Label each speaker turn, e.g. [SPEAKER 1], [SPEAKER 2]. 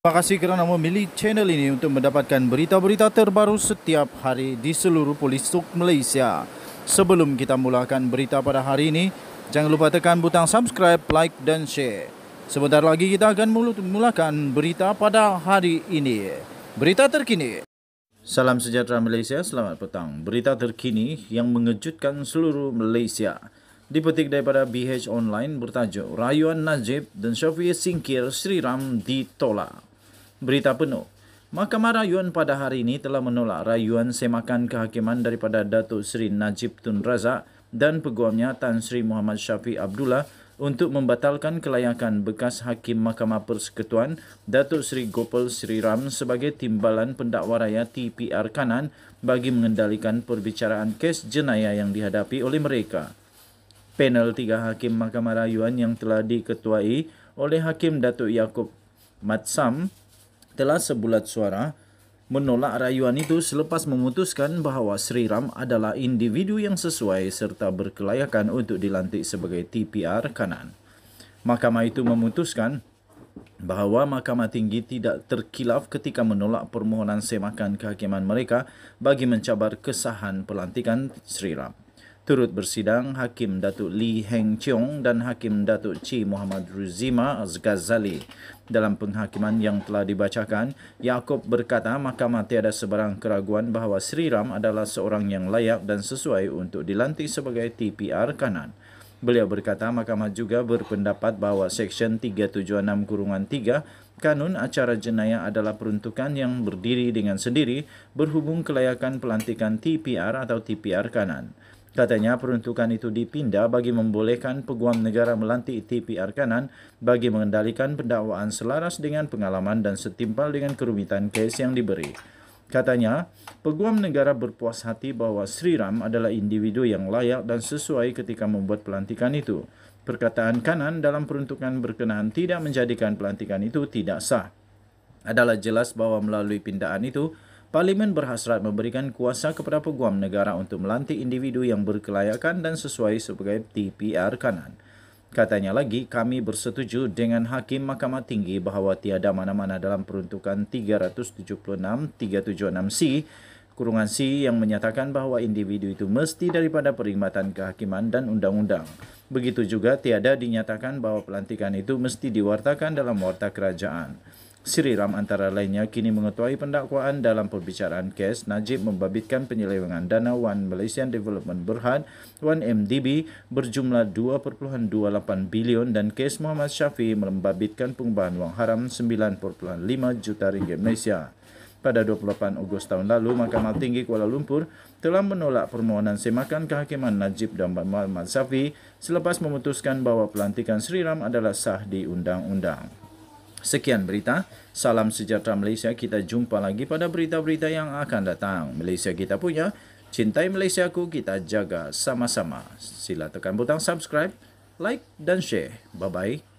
[SPEAKER 1] Terima kasih kerana memilih channel ini untuk mendapatkan berita-berita terbaru setiap hari di seluruh polis Suk Malaysia. Sebelum kita mulakan berita pada hari ini, jangan lupa tekan butang subscribe, like dan share. Sebentar lagi kita akan mulakan berita pada hari ini. Berita terkini. Salam sejahtera Malaysia, selamat petang. Berita terkini yang mengejutkan seluruh Malaysia. Dipetik daripada BH Online bertajuk Rayuan Najib dan Syafiq Singkir Sri Ram ditolak. Berita penuh. Mahkamah rayuan pada hari ini telah menolak rayuan semakan kehakiman daripada Datuk Seri Najib Tun Razak dan peguamnya Tan Sri Muhammad Syafiq Abdullah untuk membatalkan kelayakan bekas Hakim Mahkamah Persekutuan Datuk Seri Gopal Sri Ram sebagai timbalan pendakwa raya TPR kanan bagi mengendalikan perbicaraan kes jenayah yang dihadapi oleh mereka. Panel tiga Hakim Mahkamah Rayuan yang telah diketuai oleh Hakim Datuk Yaakob Matsam telah sebulat suara menolak rayuan itu selepas memutuskan bahawa Sri Ram adalah individu yang sesuai serta berkelayakan untuk dilantik sebagai TPR kanan. Mahkamah itu memutuskan bahawa Mahkamah Tinggi tidak terkilaf ketika menolak permohonan semakan kehakiman mereka bagi mencabar kesahan pelantikan Sri Ram. Turut bersidang Hakim Datuk Li Heng Chong dan Hakim Datuk Chi Muhammad Ruzima Azgazali. Dalam penghakiman yang telah dibacakan, Yaakob berkata mahkamah tiada sebarang keraguan bahawa Sri Ram adalah seorang yang layak dan sesuai untuk dilantik sebagai TPR kanan. Beliau berkata mahkamah juga berpendapat bahawa Seksyen 376 Kurungan 3 Kanun Acara Jenayah adalah peruntukan yang berdiri dengan sendiri berhubung kelayakan pelantikan TPR atau TPR kanan. Katanya peruntukan itu dipindah bagi membolehkan peguam negara melantik TPR kanan bagi mengendalikan pendakwaan selaras dengan pengalaman dan setimpal dengan kerumitan kes yang diberi. Katanya, peguam negara berpuas hati bahawa Sri Ram adalah individu yang layak dan sesuai ketika membuat pelantikan itu. Perkataan kanan dalam peruntukan berkenaan tidak menjadikan pelantikan itu tidak sah. Adalah jelas bahawa melalui pindaan itu, Parlimen berhasrat memberikan kuasa kepada peguam negara untuk melantik individu yang berkelayakan dan sesuai sebagai TPR kanan. Katanya lagi, kami bersetuju dengan Hakim Mahkamah Tinggi bahawa tiada mana-mana dalam peruntukan 376-376C kurungan C yang menyatakan bahawa individu itu mesti daripada perkhidmatan kehakiman dan undang-undang. Begitu juga tiada dinyatakan bahawa pelantikan itu mesti diwartakan dalam warta kerajaan. Sri Ram antara lainnya kini mengetuai pendakwaan dalam perbicaraan kes Najib membabitkan penyelewengan dana One Malaysian Development Berhad 1MDB berjumlah 2.28 bilion dan kes Muhammad Syafi membabitkan pengubahan wang haram 9.5 juta ringgit Malaysia. Pada 28 Ogos tahun lalu, Mahkamah Tinggi Kuala Lumpur telah menolak permohonan semakan kehakiman Najib dan Muhammad Syafi selepas memutuskan bahawa pelantikan Sri Ram adalah sah di undang-undang. Sekian berita. Salam sejahtera Malaysia. Kita jumpa lagi pada berita-berita yang akan datang. Malaysia kita punya. Cintai Malaysia ku kita jaga sama-sama. Sila tekan butang subscribe, like dan share. Bye-bye.